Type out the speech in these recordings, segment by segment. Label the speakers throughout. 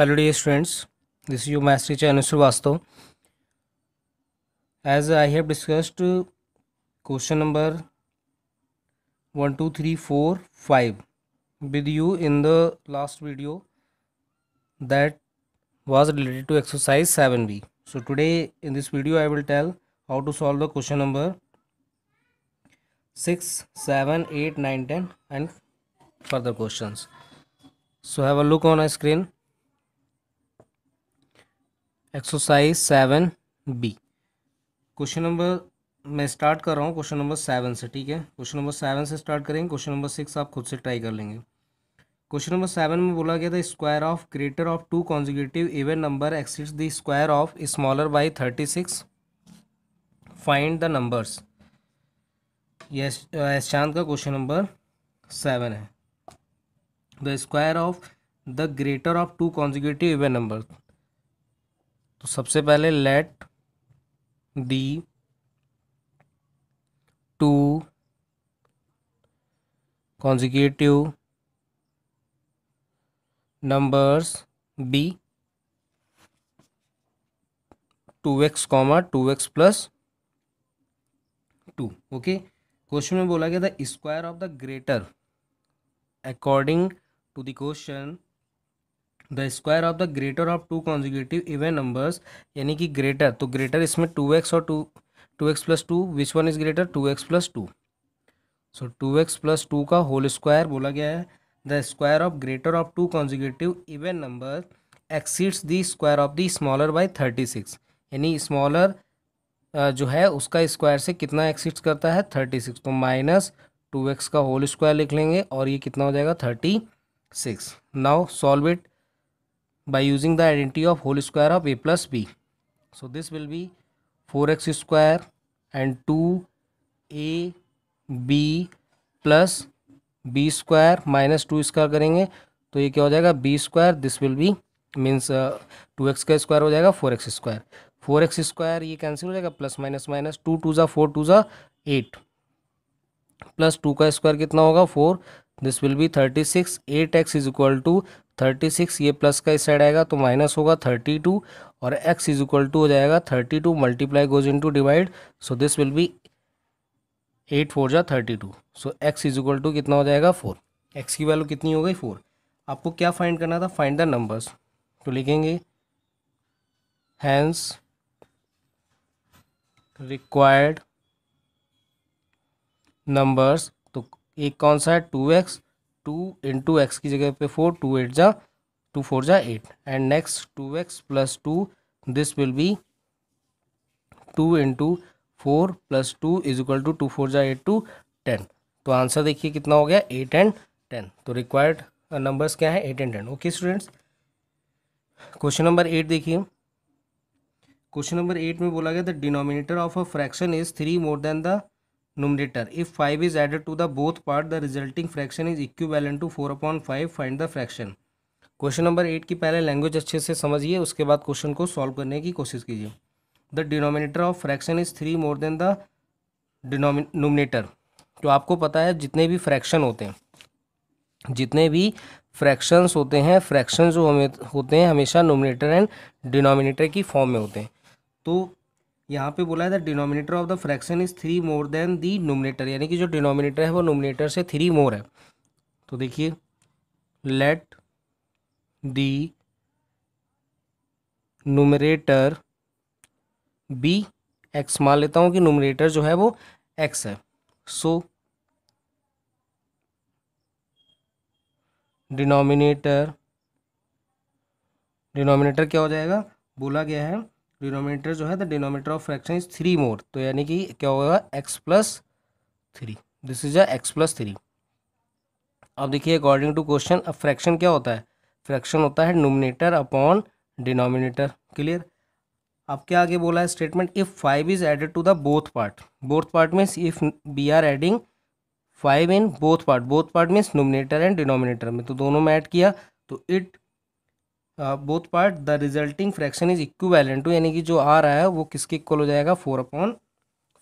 Speaker 1: Hello dear students, this is your Master teacher Anusur Vastav. As I have discussed uh, question number 1, 2, 3, 4, 5 with you in the last video that was related to exercise 7b. So today in this video I will tell how to solve the question number 6, 7, 8, 9, 10 and further questions. So have a look on a screen. Exercise seven B question number मैं start कर रहा हूँ question number seven से ठीक है question number seven से start करेंगे question number six आप खुद से ट्राई कर लेंगे क्वेश्चन नंबर सेवन में बोला गया था square of greater of two consecutive even number exceeds the square of smaller by thirty six find the numbers यश चांद का क्वेश्चन नंबर सेवन है the square of the greater of two consecutive even number तो सबसे पहले let the two consecutive numbers be two X comma two X plus two okay question में बोला गया the square of the greater according to the question the square of the greater of two consecutive even numbers यानी कि greater तो greater इसमें two X और two two X plus two which one is greater two X plus two so two X plus two का whole square बोला गया है the square of greater of two consecutive even number exceeds the square of the smaller by thirty six यानी smaller जो है उसका square से कितना एक्सीड्स करता है थर्टी सिक्स तो माइनस टू एक्स का होल स्क्वायर लिख लेंगे और ये कितना हो जाएगा thirty six now solve it by using the by of whole square of A plus B so this will be four X square and two A B plus B square minus two square करेंगे तो ये क्या हो जाएगा B square this will be means two X का square हो जाएगा four X square four X square ये कैंसिल हो जाएगा plus minus minus two two ज़ा फोर टू ज़ा एट प्लस टू का स्क्वायर कितना होगा four this will be thirty six eight X is equal to thirty six ये plus का इस साइड आएगा तो माइनस होगा थर्टी टू और एक्स इज इक्वल टू हो जाएगा thirty two multiply goes in to divide so this will be eight four जा thirty two so x is equal to कितना हो जाएगा फोर एक्स की वैल्यू कितनी हो गई फोर आपको क्या फाइंड करना था फाइंड द नंबर्स तो लिखेंगे हैंस रिक्वायर्ड नंबर्स तो एक कौन सा है two X two into X की जगह पे फोर टू एट जा टू फोर जा eight and next two X plus two this will be two into four plus two is equal to two four जा एट टू टेन तो answer देखिए कितना हो गया एट एंड टेन तो required numbers uh, क्या है eight and ten okay students question number eight देखिए क्वेश्चन नंबर एट में बोला गया the denominator of a fraction is three more than the if five is added to the both part the resulting fraction is is equivalent to four upon five find the fraction question number eight की पहले language अच्छे से समझिए उसके बाद question को solve करने की कोशिश कीजिए the denominator of fraction is three more than the denominator तो आपको पता है जितने भी फ्रैक्शन होते हैं जितने भी फ्रैक्शंस होते हैं फ्रैक्शन जो होते हैं हमेशा नोमिनेटर एंड डिनोमिनेटर की फॉर्म में होते हैं तो यहाँ पे बोला है the denominator of the fraction is three more than the numerator यानी कि जो डिनोमिनेटर है वो नोमिनेटर से थ्री मोर है तो देखिए let the numerator be X मान लेता हूँ कि नोमिनेटर जो है वो एक्स है सो डिनोमिनेटर डिनोमिनेटर क्या हो जाएगा बोला गया है डिनोमीटर जो है the denominator of fraction is three more तो यानी कि क्या होगा X plus three this is a X plus three अब देखिए अकॉर्डिंग टू क्वेश्चन अब फ्रैक्शन क्या होता है फ्रैक्शन होता है नोमिनेटर अपॉन डिनोमिनेटर क्लियर अब क्या आगे बोला है statement if five is added to the both part both part means if we are adding five in both part both part means numerator and denominator में तो दोनों में ऐड किया तो it both part the resulting fraction is equivalent to यानी कि जो आ रहा है वो किसके इक्वल हो जाएगा फोर अपॉन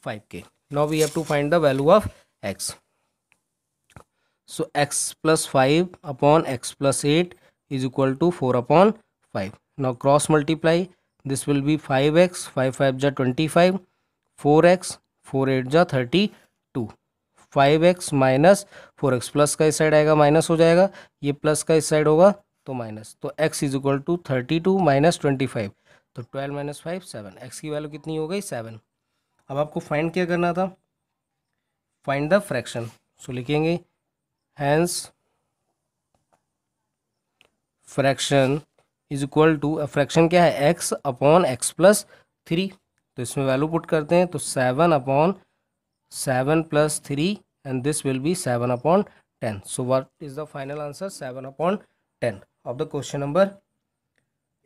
Speaker 1: फाइव के now we have to find the value of X so X plus five upon X plus eight is equal to four upon five now cross multiply this will be five X five five जा twenty five four X four eight जा thirty two five x minus four x plus का इस side आएगा minus हो जाएगा ये plus का इस साइड होगा तो माइनस तो X is equal to thirty two minus twenty five तो twelve minus five seven X की वैल्यू कितनी हो गई सेवन अब आपको फाइंड क्या करना था फाइंड द फ्रैक्शन सो लिखेंगे hence fraction is equal to fraction क्या है X upon X plus three तो इसमें वैल्यू पुट करते हैं तो seven upon seven plus three and this will be seven upon ten so what is the final answer seven upon ten of the question number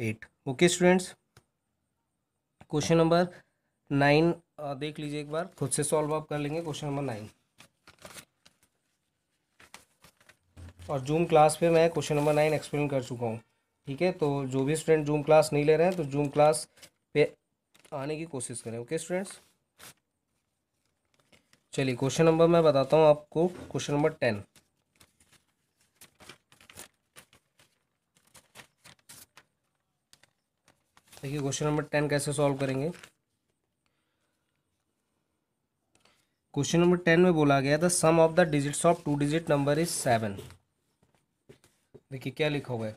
Speaker 1: 8 okay students question number nine देख लीजिए एक बार खुद से solve आप कर लेंगे question number nine और zoom class पे मैं क्वेश्चन नंबर नाइन एक्सप्लेन कर चुका हूँ ठीक है तो जो भी स्टूडेंट जूम क्लास नहीं ले रहे हैं तो जूम क्लास पे आने की कोशिश करें ओके स्टूडेंट्स चलिए क्वेश्चन नंबर मैं बताता हूँ आपको क्वेश्चन नंबर टेन देखिए क्वेश्चन नंबर टेन कैसे सॉल्व करेंगे क्वेश्चन नंबर टेन में बोला गया the sum of the digits of two digit number is seven देखिए क्या लिखा हुआ है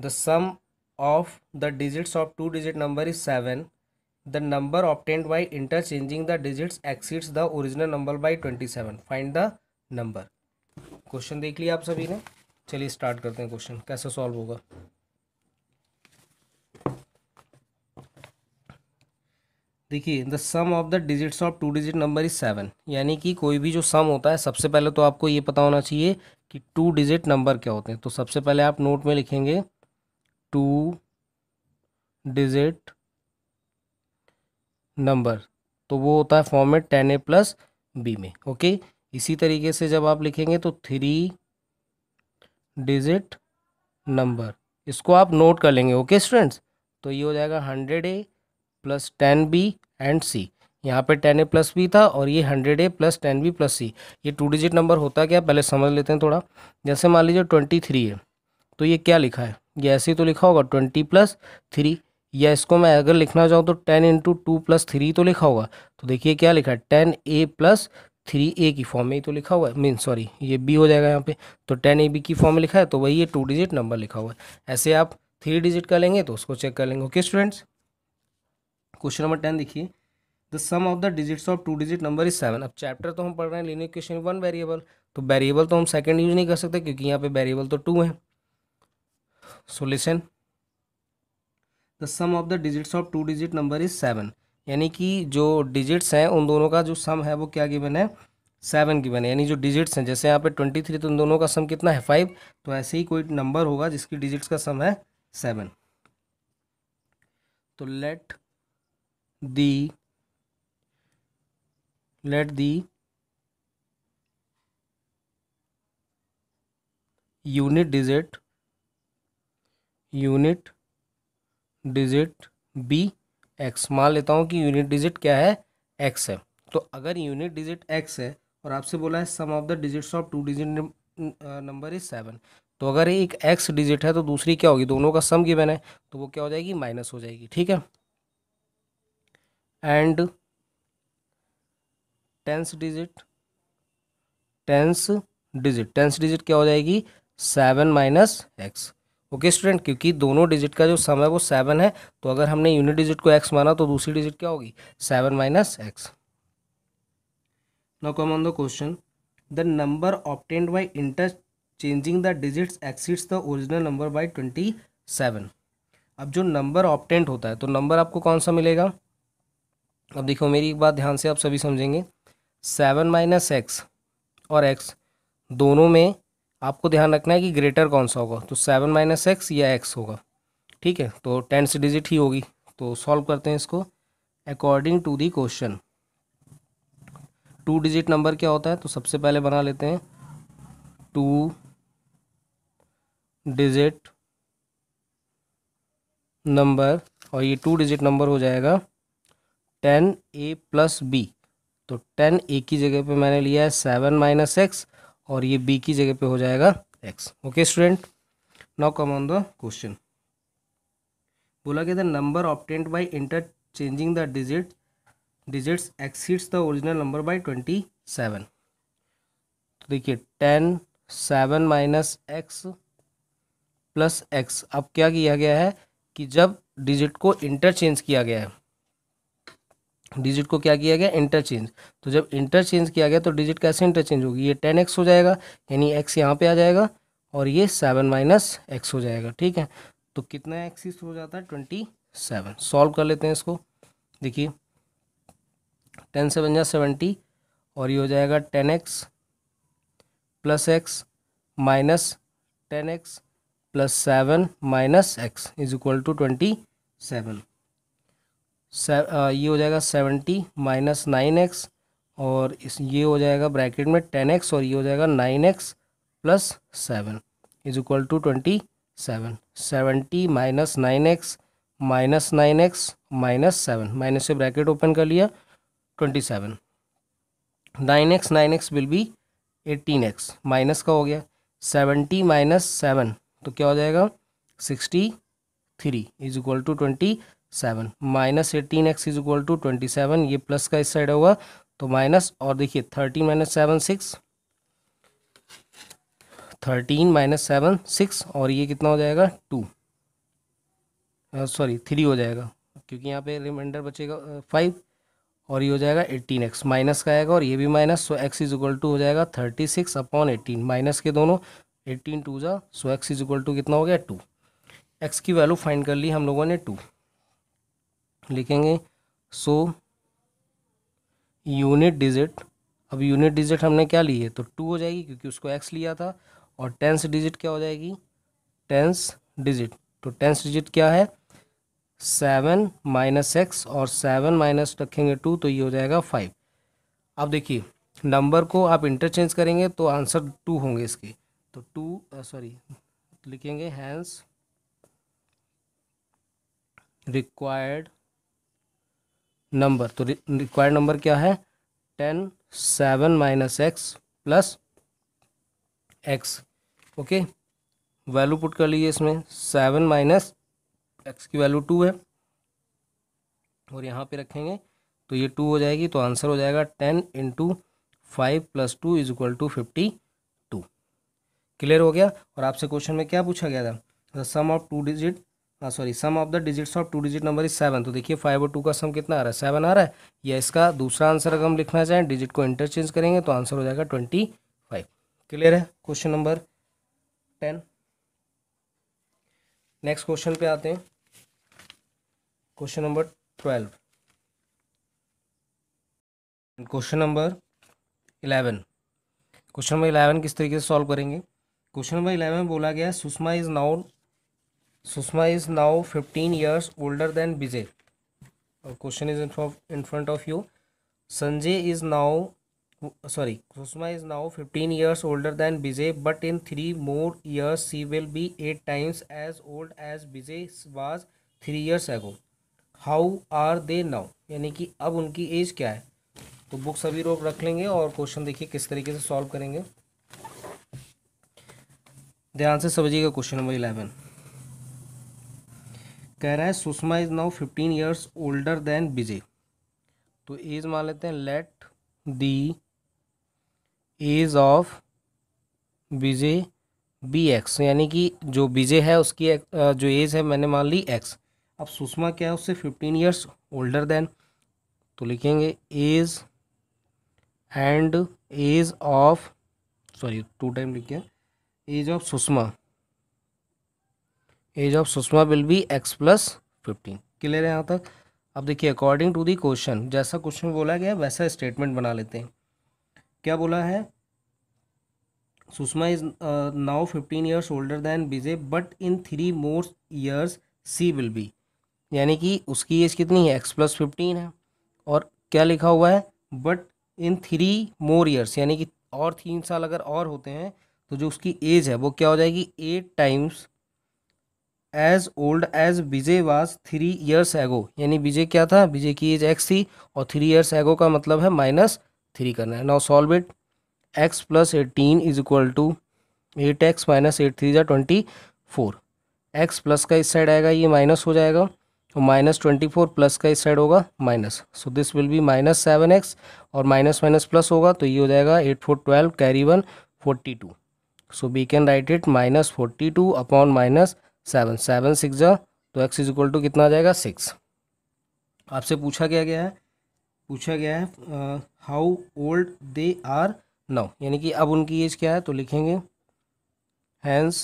Speaker 1: the sum of the digits of two digit number is seven the number obtained by interchanging the digits exceeds the original number by twenty seven find the number question देख लिया आप सभी ने चलिए स्टार्ट करते हैं क्वेश्चन कैसे solve होगा देखिए the sum of the digits of two digit number is seven यानी कि कोई भी जो सम होता है सबसे पहले तो आपको ये पता होना चाहिए कि टू डिजिट नंबर क्या होते हैं तो सबसे पहले आप नोट में लिखेंगे टू डिजिट नंबर तो वो होता है format ten A plus B में ओके इसी तरीके से जब आप लिखेंगे तो थ्री डिजिट नंबर इसको आप नोट कर लेंगे ओके स्टूडेंट्स तो ये हो जाएगा hundred A plus ten B and C यहाँ पे टेन ए प्लस बी था और ये hundred A plus ten B plus C ये टू डिजिट नंबर होता क्या पहले समझ लेते हैं थोड़ा जैसे मान लीजिए ट्वेंटी थ्री है तो ये क्या लिखा है ये ऐसे ही तो लिखा होगा ट्वेंटी प्लस थ्री या इसको मैं अगर लिखना चाहूँ तो ten into two plus three तो लिखा होगा तो देखिए क्या लिखा है ten A plus three A की फॉर्म में ही तो लिखा हुआ है मीन सॉरी ये बी हो जाएगा यहाँ पे तो टेन ए बी की फॉर्म में लिखा है तो वही ये टू डिजिट नंबर लिखा हुआ है ऐसे आप थ्री डिजिट का लेंगे तो उसको चेक कर लेंगे okay students question number ten देखिए the sum of the digits of two digit number is seven अब चैप्टर तो हम पढ़ रहे हैं लीनियर क्वेश्चन वन वेरिएबल तो वेरिएबल तो हम सेकंड यूज नहीं कर सकते क्योंकि यहाँ पे वेरिएबल तो टू है so listen the sum of the digits of two digit number is seven यानी कि जो डिजिट्स हैं उन दोनों का जो सम है वो क्या गिवन है सेवन गिवन है यानी जो डिजिट्स हैं जैसे यहाँ पे ट्वेंटी थ्री तो उन दोनों का सम कितना है फाइव तो ऐसे ही कोई नंबर होगा जिसकी डिजिट्स का सम है सेवन तो let the let the unit digit unit digit be X मान लेता हूँ कि यूनिट डिजिट क्या है एक्स है तो अगर यूनिट डिजिट एक्स है और आपसे बोला है sum of the digits of two digit number is seven तो अगर एक एक्स डिजिट है तो दूसरी क्या होगी दोनों का सम गिवन है तो वो क्या हो जाएगी माइनस हो जाएगी ठीक है and tens digit tens digit tens digit क्या हो जाएगी seven minus X okay student क्योंकि दोनों डिजिट का जो सम है वो सेवन है तो अगर हमने यूनिट डिजिट को एक्स माना तो दूसरी डिजिट क्या होगी seven minus X no come on the question the number obtained by interchanging the digit exceeds the original number by twenty seven अब जो नंबर ऑप्टेंट होता है तो नंबर आपको कौन सा मिलेगा अब देखो मेरी एक बात ध्यान से आप सभी समझेंगे सेवन माइनस एक्स और एक्स दोनों में आपको ध्यान रखना है कि ग्रेटर कौन सा होगा तो सेवन माइनस एक्स या एक्स होगा ठीक है तो टेंथ डिजिट ही होगी तो सॉल्व करते हैं इसको according to the question two digit number क्या होता है तो सबसे पहले बना लेते हैं टू डिजिट नंबर और ये टू डिजिट नंबर हो जाएगा टेन ए प्लस बी तो टेन ए की जगह पे मैंने लिया है सेवन माइनस एक्स और ये बी की जगह पे हो जाएगा X okay student now come on the question बोला गया the number obtained by changing the digit digits exceeds the original number by twenty seven तो देखिए ten seven minus x plus X अब क्या किया गया है कि जब डिजिट को इंटरचेंज किया गया है डिजिट को क्या किया गया इंटरचेंज तो जब इंटरचेंज किया गया तो डिजिट कैसे इंटरचेंज होगी ये टेन एक्स हो जाएगा यानी एक्स यहाँ पे आ जाएगा और ये सेवन माइनस एक्स हो जाएगा ठीक है तो कितना एक्सिस हो जाता है ट्वेंटी सेवन सॉल्व कर लेते हैं इसको देखिए टेन सेवन या सेवेंटी और ये हो जाएगा ten x plus x minus ten x plus seven minus x is equal to twenty seven ये हो जाएगा सेवेंटी माइनस नाइन एक्स और इस ये हो जाएगा ब्रैकेट में टेन एक्स और ये हो जाएगा nine x plus seven is equal to twenty seven seventy minus nine x minus nine x minus seven minus से ब्रैकेट ओपन कर लिया twenty seven nine x nine x will be eighteen x minus का हो गया seventy minus seven तो क्या हो जाएगा sixty three is equal to twenty seven minus eighteen x is equal to twenty seven ये प्लस का इस साइड होगा तो माइनस और देखिए thirteen minus seven six thirteen minus seven six और ये कितना हो जाएगा टू सॉरी थ्री हो जाएगा क्योंकि यहाँ पे रिमाइंडर बचेगा फाइव और ये हो जाएगा एट्टीन एक्स माइनस का आएगा और ये भी minus so x is equal to हो जाएगा thirty six upon eighteen minus के दोनों एट्टीन टू जा so x is equal to कितना हो गया टू एक्स की वैल्यू फाइंड कर ली हम लोगों ने टू लिखेंगे सो यूनिट डिजिट अब यूनिट डिजिट हमने क्या ली है तो टू हो जाएगी क्योंकि उसको एक्स लिया था और टेंस डिजिट क्या हो जाएगी टेंस डिजिट तो टेंस डिजिट क्या है सेवन माइनस एक्स और सेवन माइनस रखेंगे टू तो ये हो जाएगा फाइव अब देखिए नंबर को आप इंटरचेंज करेंगे तो आंसर टू होंगे इसके तो टू सॉरी लिखेंगे हैंस रिक्वायर्ड नंबर तो रिक्वायर्ड नंबर क्या है ten seven minus x plus x okay value put कर लीजिए इसमें सेवन माइनस एक्स की वैल्यू टू है और यहाँ पे रखेंगे तो ये टू हो जाएगी तो आंसर हो जाएगा ten into five plus two is equal to fifty two clear हो गया और आपसे क्वेश्चन में क्या पूछा गया था the sum of two digit sorry sum of the digits of two digit number is seven तो देखिए फाइव और टू का सम कितना आ रहा है सेवन आ रहा है या इसका दूसरा आंसर अगर हम लिखना चाहें डिजिट को इंटरचेंज करेंगे तो आंसर हो जाएगा ट्वेंटी फाइव क्लियर है question number ten next question पे आते हैं question number twelve question number eleven question number eleven किस तरीके से सॉल्व करेंगे क्वेश्चन नंबर इलेवन बोला गया है Sushma is now Sushma is now fifteen years older than Vijay question is in front of you Sanjay is now sorry Sushma is now fifteen years older than Vijay but in three more years she will be eight times as old as Vijay was three years ago how are they now यानी कि अब उनकी age क्या है तो book सभी रोक रख लेंगे और क्वेश्चन देखिए किस तरीके से सॉल्व करेंगे ध्यान से समझिएगा क्वेश्चन नंबर इलेवन कह रहे हैं Sushma is now fifteen years older than Vijay तो एज मान लेते हैं let the age of Vijay be x यानी कि जो विजय है उसकी जो एज है मैंने मान ली एक्स अब सुषमा क्या है उससे फिफ्टीन ईयर्स ओल्डर देन तो लिखेंगे age and age of sorry two time लिखे age of Sushma age of Sushma will be x plus fifteen clear है यहाँ तक अब देखिए अकॉर्डिंग टू दी क्वेश्चन जैसा क्वेश्चन बोला गया वैसा स्टेटमेंट बना लेते हैं क्या बोला है Sushma is now fifteen years older than Vijay but in three more years she will be यानी कि उसकी एज कितनी है एक्स प्लस फिफ्टीन है और क्या लिखा हुआ है but in three more years यानी कि और तीन साल अगर और होते हैं तो जो उसकी एज है वो क्या हो जाएगी eight times as old as Vijay was three years ago यानी विजय क्या था विजय की एज एक्स थी और थ्री ईयर्स एगो का मतलब है माइनस थ्री करना है now solve it x plus eighteen is equal to eight x minus eight three या ट्वेंटी फोर एक्स प्लस का इस साइड आएगा ये माइनस हो जाएगा और माइनस ट्वेंटी फोर प्लस का इस साइड होगा minus so this will be minus seven x और माइनस माइनस प्लस होगा तो ये हो जाएगा eight four twelve carry one forty two so we can write it minus forty two upon minus seven seven six जा तो X is equal to कितना आ जाएगा सिक्स आपसे पूछा क्या गया है पूछा गया है how old they are now यानी कि अब उनकी एज क्या है तो लिखेंगे hence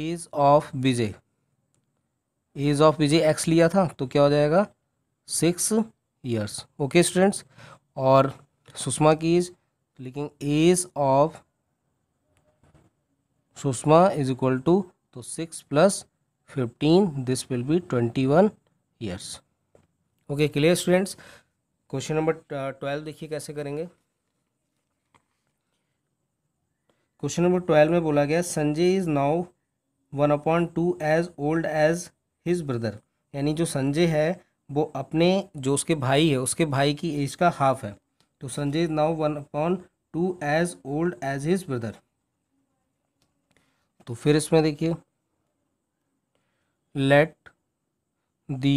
Speaker 1: age of Vijay age of Vijay x लिया था तो क्या हो जाएगा सिक्स ईयर्स ओके स्टूडेंट्स और सुषमा की एज लिखेंगे age of Sushma is equal to तो six plus fifteen this will be twenty one years okay clear students question number twelve देखिए कैसे करेंगे क्वेश्चन नंबर ट्वेल्व में बोला गया Sanjay is now one upon two as old as his brother यानी जो संजय है वो अपने जो उसके भाई है उसके भाई की एज का हाफ है तो Sanjay is now one upon two as old as his brother तो फिर इसमें देखिए लेट दी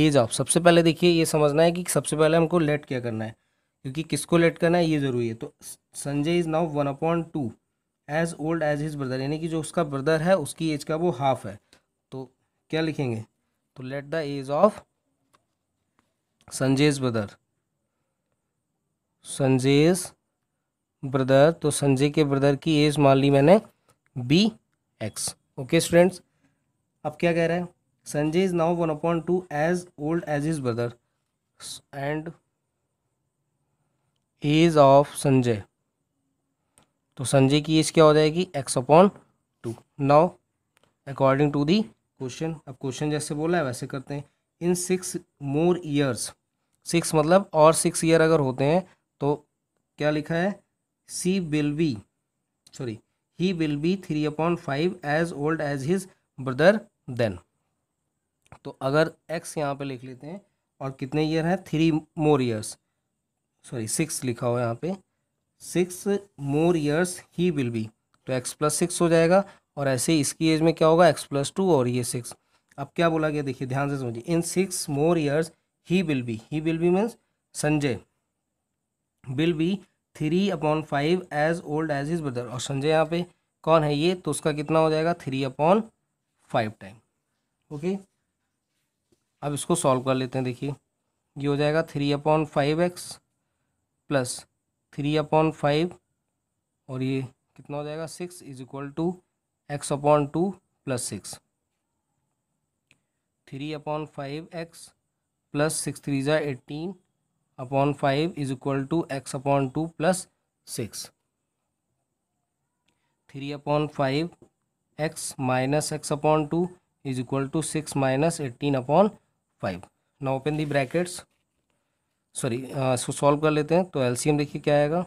Speaker 1: एज ऑफ सबसे पहले देखिए ये समझना है कि सबसे पहले हमको लेट क्या करना है क्योंकि किसको लेट करना है ये ज़रूरी है तो Sanjay is now one upon two as old as his brother यानी कि जो उसका ब्रदर है उसकी एज का वो हाफ है तो क्या लिखेंगे तो let the age of Sanjay brother Sanjay brother तो संजय के ब्रदर की एज मान ली मैंने बी एक्स ओके स्टूडेंट्स अब क्या कह रहा है Sanjay is now one upon two as old as his brother and age of Sanjay तो संजय की एज क्या हो जाएगी x upon two now according to the question अब क्वेश्चन जैसे बोला है वैसे करते हैं in six more years six मतलब और सिक्स ईयर अगर होते हैं तो क्या लिखा है she will be sorry he will be three upon five as old as his brother then तो अगर एक्स यहाँ पे लिख लेते हैं और कितने ईयर हैं three more years sorry six लिखा हो यहाँ पे six more years he will be तो एक्स प्लस सिक्स हो जाएगा और ऐसे इसकी एज में क्या होगा एक्स प्लस टू और ये सिक्स अब क्या बोला गया देखिए ध्यान से समझिए in six more years he will be he will be means Sanjay will be three upon five as old as his brother और संजय यहाँ पे कौन है ये तो उसका कितना हो जाएगा three upon five time okay अब इसको सॉल्व कर लेते हैं देखिए ये हो जाएगा three upon five x plus three upon five और ये कितना हो जाएगा six is equal to x upon two plus six three upon five x plus six three ज़ा eighteen upon five is equal to x upon two plus six three upon five x minus x upon two is equal to six minus eighteen upon five ना open the brackets sorry इसको solve कर लेते हैं तो LCM देखिए क्या आएगा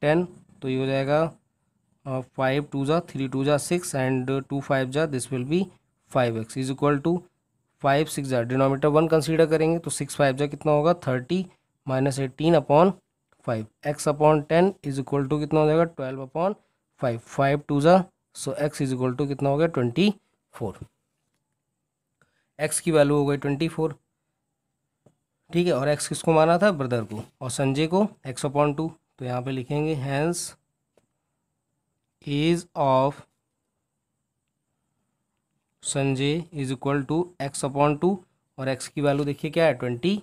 Speaker 1: ten तो ये हो जाएगा फाइव टू ज़ा थ्री टू ज़ा सिक्स एंड टू फाइव ज़ा this will be five x is equal to five six जार डिनोमीटर वन कंसीडर करेंगे तो सिक्स फाइव जार कितना होगा thirty minus eighteen upon five x upon ten is equal to कितना हो जाएगा twelve upon five five two ज़ा so x is equal to कितना हो गया ट्वेंटी फोर एक्स की वैल्यू हो गई ट्वेंटी फोर ठीक है और एक्स किसको माना था ब्रदर को और संजय को एक्स अपॉन टू तो यहाँ पे लिखेंगे hence is of J is equal to x upon two और एक्स की वैल्यू देखिए क्या है twenty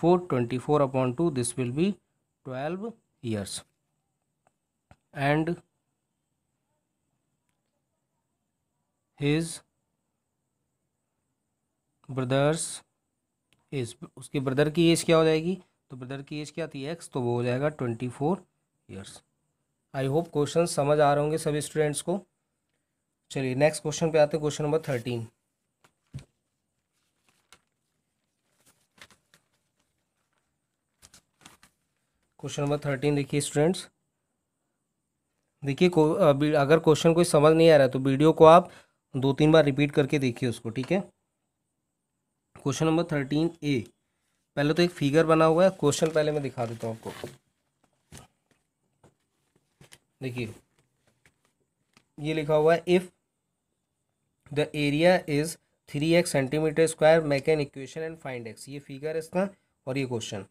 Speaker 1: four twenty four upon two this will be twelve years and his brother's age उसके ब्रदर की एज क्या हो जाएगी तो ब्रदर की एज क्या थी एक्स तो वो हो जाएगा twenty four years I hope question समझ आ रहे होंगे सभी स्टूडेंट्स को चलिए नेक्स्ट क्वेश्चन पे आते हैं question number thirteen question number thirteen देखिए स्टूडेंट्स देखिए को, अगर क्वेश्चन कोई समझ नहीं आ रहा है तो वीडियो को आप दो तीन बार रिपीट करके देखिए उसको ठीक है क्वेश्चन नंबर थर्टीन ए पहले तो एक फिगर बना हुआ है क्वेश्चन पहले मैं दिखा देता हूँ आपको देखिए ये लिखा हुआ है if the area is three x centimetre square make an equation and find x ये फिगर है इसका और ये क्वेश्चन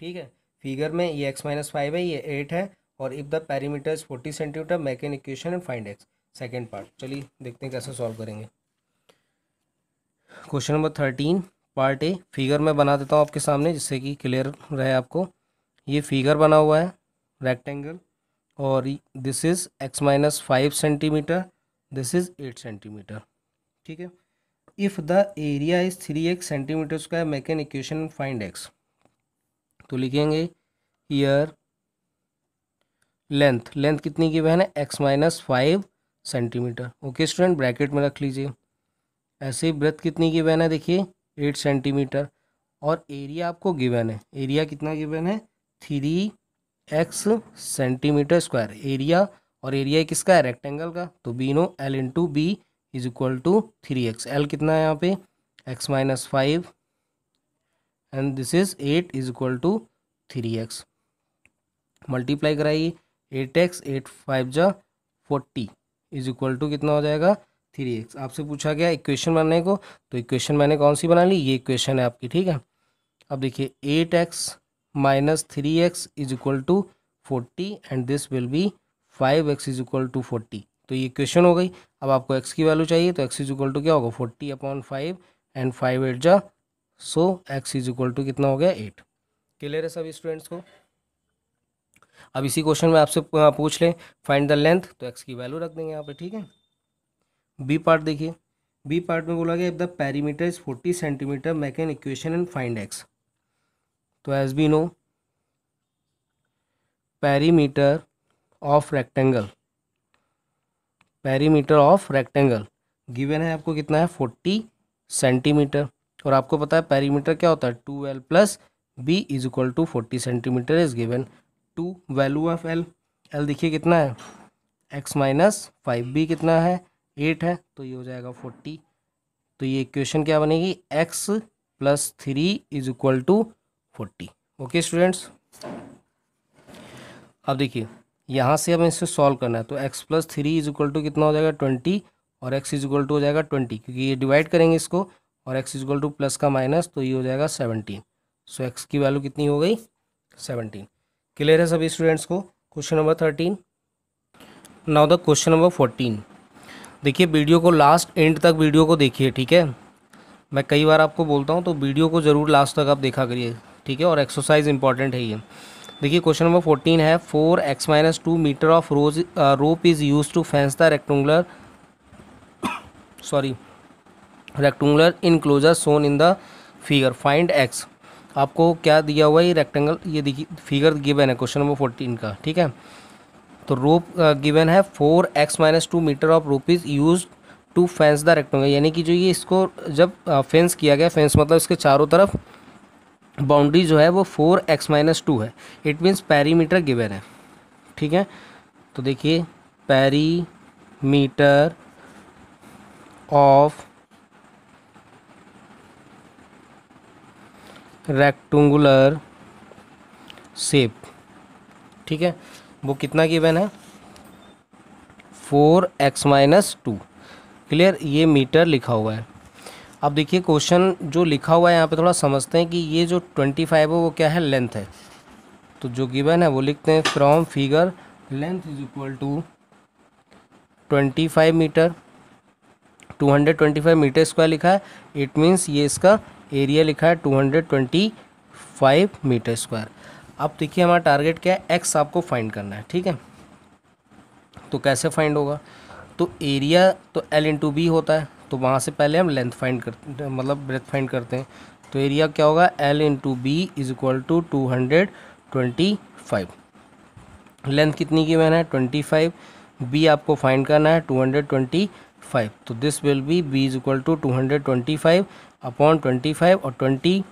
Speaker 1: ठीक है फिगर में ये एक्स माइनस फाइव है ये एट है और if the perimeter is forty centimetre make an equation and find x second part चलिए देखते हैं कैसे सॉल्व करेंगे question number thirteen part A figure मैं बना देता हूँ आपके सामने जिससे कि क्लियर रहे आपको ये फिगर बना हुआ है रेक्टेंगल और this is x minus five centimetre this is eight centimetre ठीक है if the area is three x centimetre square make an equation find x तो लिखेंगे ईयर लेंथ लेंथ कितनी की बहन है x minus five centimetre okay student bracket में रख लीजिए ऐसे ही ब्रेथ कितनी की बहन है देखिए एट सेंटीमीटर और एरिया आपको गिवन है एरिया कितना गिवन है three x centimetre square area और एरिया किसका है रेक्टेंगल का तो we know L into B is equal to three x L कितना है यहाँ पे x minus five and this is eight is equal to three x multiply कराइए एट एक्स एट फाइव जा फोर्टी इज इक्वल टू कितना हो जाएगा three x आपसे पूछा गया इक्वेशन बनाने को तो इक्वेशन मैंने कौन सी बना ली ये इक्वेशन है आपकी ठीक है अब देखिए eight x minus 3x is equal to 40 and this will be 5x is equal to 40 तो ये क्वेश्चन हो गई अब आपको x की वैल्यू चाहिए तो x इज इक्वल टू क्या होगा 40 upon five and five eight जा so x is equal to कितना हो गया एट क्लियर है सभी स्टूडेंट्स को अब इसी क्वेश्चन में आपसे पूछ लें फाइंड द लेंथ तो एक्स की वैल्यू रख देंगे यहाँ पे ठीक है बी पार्ट देखिए बी पार्ट में बोला गया if the perimeter is forty centimetre make an equation and find x तो as we know perimeter of rectangle perimeter of rectangle given है आपको कितना है फोर्टी सेंटीमीटर और आपको पता है पैरीमीटर क्या होता है two l plus b is equal to forty centimetre is given to value of l l देखिए कितना है एक्स माइनस फाइव बी कितना है एट है तो ये हो जाएगा फोर्टी तो ये इक्वेशन क्या बनेगी x plus three is equal to forty okay students अब देखिए यहाँ से हमें इसे सॉल्व करना है तो x plus three is equal to कितना हो जाएगा ट्वेंटी और एक्स इज इक्वल टू हो जाएगा ट्वेंटी क्योंकि ये डिवाइड करेंगे इसको और x is equal to plus का माइनस तो ये हो जाएगा सेवनटीन सो एक्स की वैल्यू कितनी हो गई सेवनटीन क्लियर है सभी स्टूडेंट्स को question number thirteen now the question number fourteen देखिए वीडियो को लास्ट एंड तक वीडियो को देखिए ठीक है मैं कई बार आपको बोलता हूँ तो वीडियो को ज़रूर लास्ट तक आप देखा करिए ठीक है और एक्सरसाइज इंपॉर्टेंट है ये देखिए क्वेश्चन नंबर फोर्टीन है four x minus two metre of rose rope is use to fence the rectangular sorry rectangular enclosure shown in the figure find x आपको क्या दिया हुआ है रेक्टेंगल ये देखिए फिगर गिवन है क्वेश्चन नंबर फोर्टीन का ठीक है तो रोप गिवन uh, है four x minus two metre of rope is use to fence the rectangle यानी कि जो ये इसको जब फेंस uh, किया गया फेंस मतलब इसके चारों तरफ बाउंड्री जो है वो फोर एक्स माइनस टू है इट मीन्स पैरीमीटर गिवन है ठीक है तो देखिए पैरीमीटर ऑफ रेक्टुंगुलर सेप ठीक है वो कितना गिवन है four x minus two clear ये मीटर लिखा हुआ है अब देखिए क्वेश्चन जो लिखा हुआ है यहाँ पे थोड़ा समझते हैं कि ये जो ट्वेंटी फाइव है वो क्या है लेंथ है तो जो गिवन है वो लिखते हैं from figure length is equal to twenty five metre two hundred twenty five metre square लिखा है इट मीन्स ये इसका एरिया लिखा है two hundred twenty five metre square अब देखिए हमारा टारगेट क्या है एक्स आपको फाइंड करना है ठीक है तो कैसे फाइंड होगा तो एरिया तो एल इंटू बी होता है तो वहाँ से पहले हम लेंथ फाइंड कर मतलब ब्रेथ फाइंड करते हैं तो एरिया क्या होगा l into B is equal to two hundred twenty five length कितनी की मैंने है ट्वेंटी फाइव बी आपको फाइंड करना है टू हंड्रेड ट्वेंटी फाइव तो this will be b is equal to two hundred twenty five upon twenty five और twenty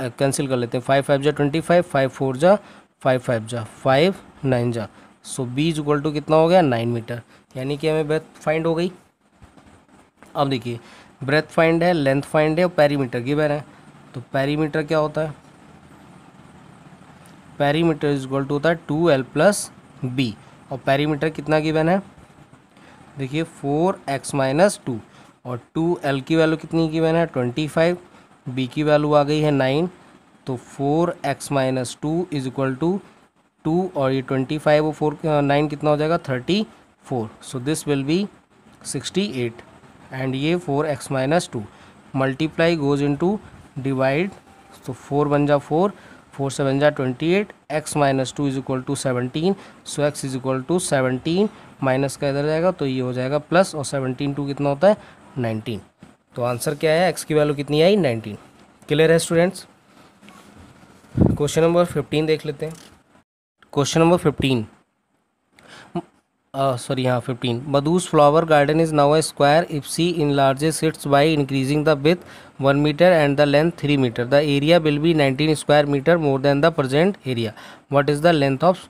Speaker 1: cancel कर लेते हैं फाइव फाइव जा ट्वेंटी फाइव फाइव फोर जा फाइव फाइव जा फाइव नाइन जा so b is equal to कितना हो गया नाइन मीटर यानी कि हमें ब्रेथ फाइंड हो गई अब देखिए ब्रेथ फाइंड है लेंथ फाइंड है और पैरीमीटर गिवन है तो पैरीमीटर क्या होता है पैरीमीटर इज इक्वल टू होता है टू एल प्लस बी और पैरीमीटर कितना गिवन है देखिए फोर एक्स माइनस टू और टू एल की वैल्यू कितनी की गिवन है ट्वेंटी फाइव बी की वैल्यू आ गई है नाइन तो four x minus two is equal to two और ये ट्वेंटी फाइव और फोर नाइन कितना हो जाएगा thirty four so this will be sixty eight and ये four x minus two multiply goes in to divide तो four one जा four four seven जा twenty eight x minus two is equal to seventeen so x is equal to seventeen minus का इधर जाएगा तो ये हो जाएगा प्लस और सेवनटीन टू कितना होता है नाइनटीन तो आंसर क्या है एक्स की वैल्यू कितनी आई नाइनटीन क्लियर है स्टूडेंट्स क्वेश्चन नंबर फिफ्टीन देख लेते हैं क्वेश्चन नंबर फिफ्टीन सॉरी यहाँ fifteen Madhu's flower garden is now a square if she in largest its by increasing the width one metre and the length three metre the area will be nineteen square metre more than the present area what is the length of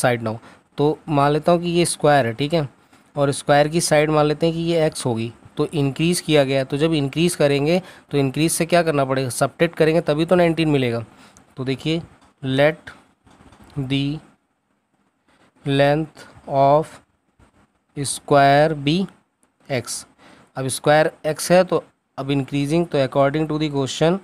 Speaker 1: side now तो मान लेता हूँ कि ये square है ठीक है और स्क्वायर की साइड मान लेते हैं कि ये एक्स होगी तो इंक्रीज़ किया गया तो जब इंक्रीज़ करेंगे तो इंक्रीज़ से क्या करना पड़ेगा सपरेट करेंगे तभी तो नाइनटीन मिलेगा तो देखिए let the length of square be x अब स्क्वायर एक्स है तो अब इंक्रीजिंग तो अकॉर्डिंग टू दी क्वेश्चन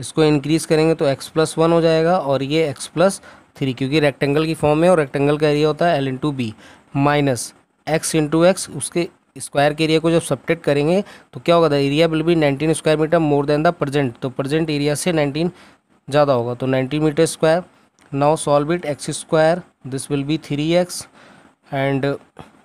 Speaker 1: इसको इंक्रीज करेंगे तो एक्स प्लस वन हो जाएगा और ये एक्स प्लस थ्री क्योंकि रेक्टेंगल की फॉर्म है और रेक्टेंगल का एरिया होता है l into b minus x into x उसके स्क्वायर के एरिया को जब सब्टेक्ट करेंगे तो क्या होगा the area will be nineteen square metre more than the present तो प्रजेंट एरिया से नाइनटीन ज़्यादा होगा तो nineteen metre square now solve it x square this will be three x and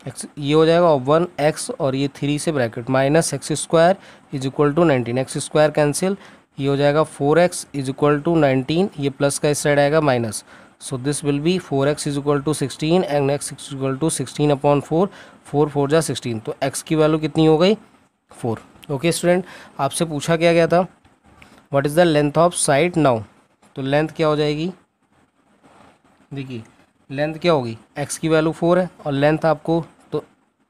Speaker 1: x ये हो जाएगा वन एक्स और ये थ्री से bracket minus x square is equal to nineteen x square cancel ये हो जाएगा four x is equal to nineteen ये प्लस का इस साइड आएगा minus so this will be four x is equal to sixteen and x is equal to sixteen upon four four four जा sixteen तो x की value कितनी हो गई फोर ओके स्टूडेंट आपसे पूछा क्या गया था what is the length of side now तो लेंथ क्या हो जाएगी देखिए लेंथ क्या होगी एक्स की वैल्यू फोर है और लेंथ आपको तो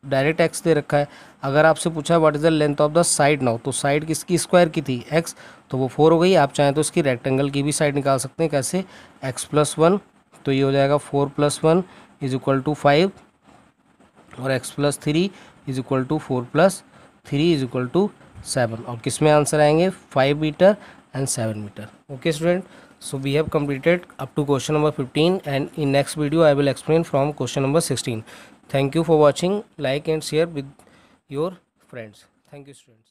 Speaker 1: डायरेक्ट एक्स दे रखा है अगर आपसे पूछा what is the length of the side now तो साइड किसकी स्क्वायर की थी एक्स तो वो फोर हो गई आप चाहें तो इसकी रेक्टेंगल की भी साइड निकाल सकते हैं कैसे एक्स प्लस वन तो ये हो जाएगा four plus one is equal to five और x plus three is equal to four plus three is equal to seven और किस में आंसर आएंगे five metre and seven metre okay student so we have completed up to question number 15 and in next video i will explain from question number 16 thank you for watching like and share with your friends thank you students